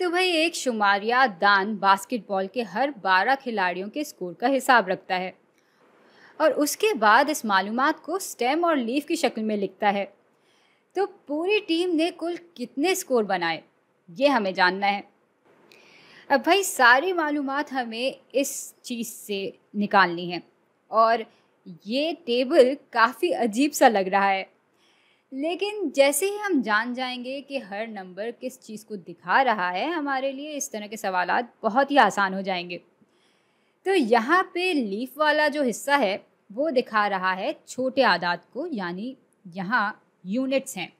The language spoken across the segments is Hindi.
तो भाई एक शुमारिया दान बास्केटबॉल के हर 12 खिलाड़ियों के स्कोर का हिसाब रखता है और उसके बाद इस मालूम को स्टेम और लीफ की शक्ल में लिखता है तो पूरी टीम ने कुल कितने स्कोर बनाए ये हमें जानना है अब भाई सारी मालूम हमें इस चीज़ से निकालनी है और ये टेबल काफ़ी अजीब सा लग रहा है लेकिन जैसे ही हम जान जाएंगे कि हर नंबर किस चीज़ को दिखा रहा है हमारे लिए इस तरह के सवाल बहुत ही आसान हो जाएंगे तो यहाँ पे लीफ वाला जो हिस्सा है वो दिखा रहा है छोटे आदात को यानी यहाँ यूनिट्स हैं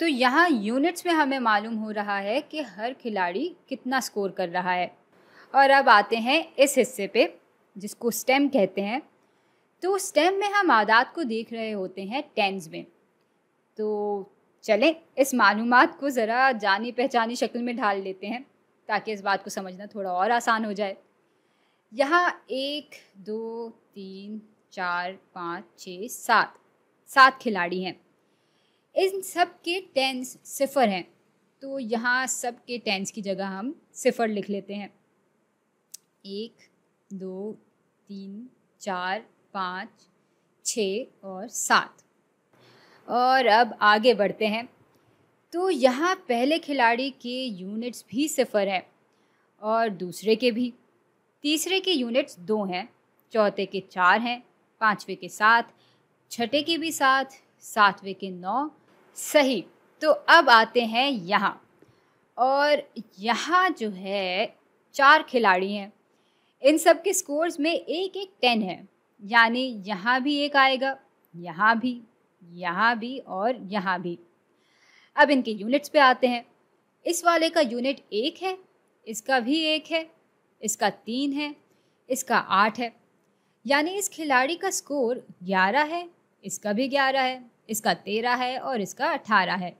तो यहाँ यूनिट्स में हमें मालूम हो रहा है कि हर खिलाड़ी कितना स्कोर कर रहा है और अब आते हैं इस हिस्से पे जिसको स्टेम कहते हैं तो स्टेम में हम आदात को देख रहे होते हैं टेंस में तो चलें इस मालूम को ज़रा जानी पहचानी शक्ल में ढाल लेते हैं ताकि इस बात को समझना थोड़ा और आसान हो जाए यहाँ एक दो तीन चार पाँच छः सात सात खिलाड़ी हैं इन सब के टेंस सिफ़र हैं तो यहाँ सब के टेंस की जगह हम सिफ़र लिख लेते हैं एक दो तीन चार पाँच छ और सात और अब आगे बढ़ते हैं तो यहाँ पहले खिलाड़ी के यूनिट्स भी सिफर हैं और दूसरे के भी तीसरे के यूनिट्स दो हैं चौथे के चार हैं पाँचवें के सात छठे के भी सात सातवें के नौ सही तो अब आते हैं यहाँ और यहाँ जो है चार खिलाड़ी हैं इन सब के स्कोर्स में एक एक टेन है यानी यहाँ भी एक आएगा यहाँ भी यहाँ भी और यहाँ भी अब इनके यूनिट्स पे आते हैं इस वाले का यूनिट एक है इसका भी एक है इसका तीन है इसका आठ है यानी इस खिलाड़ी का स्कोर ग्यारह है इसका भी ग्यारह है इसका तेरह है और इसका अठारह है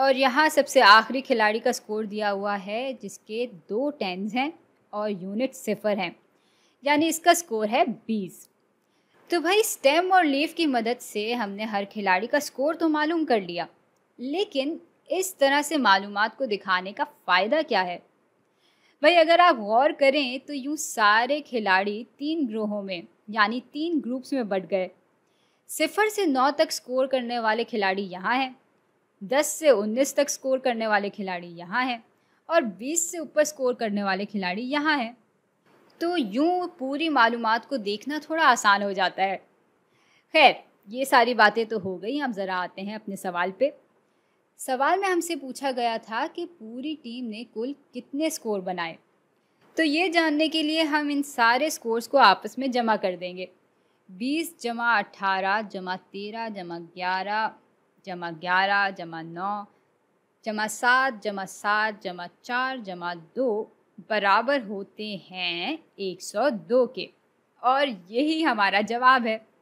और यहाँ सबसे आखिरी खिलाड़ी का स्कोर दिया हुआ है जिसके दो टेंस हैं और यूनिट सिफर हैं यानी इसका स्कोर है बीस तो भाई स्टेम और लीफ की मदद से हमने हर खिलाड़ी का स्कोर तो मालूम कर लिया लेकिन इस तरह से मालूम को दिखाने का फ़ायदा क्या है भाई अगर आप गौर करें तो यूँ सारे खिलाड़ी तीन ग्रोहों में यानी तीन ग्रुप्स में बट गए सिफर से नौ तक स्कोर करने वाले खिलाड़ी यहाँ हैं दस से उन्नीस तक स्कोर करने वाले खिलाड़ी यहाँ हैं और बीस से ऊपर स्कोर करने वाले खिलाड़ी यहाँ हैं तो यूँ पूरी मालूम को देखना थोड़ा आसान हो जाता है खैर ये सारी बातें तो हो गई अब ज़रा आते हैं अपने सवाल पे सवाल में हमसे पूछा गया था कि पूरी टीम ने कुल कितने स्कोर बनाए तो ये जानने के लिए हम इन सारे स्कोर्स को आपस में जमा कर देंगे बीस जमा अट्ठारह जमा तेरह जमा ग्यारह जमा ग्यारह जमा नौ जमा सात जमा सात जमा चार जमा दो बराबर होते हैं 102 के और यही हमारा जवाब है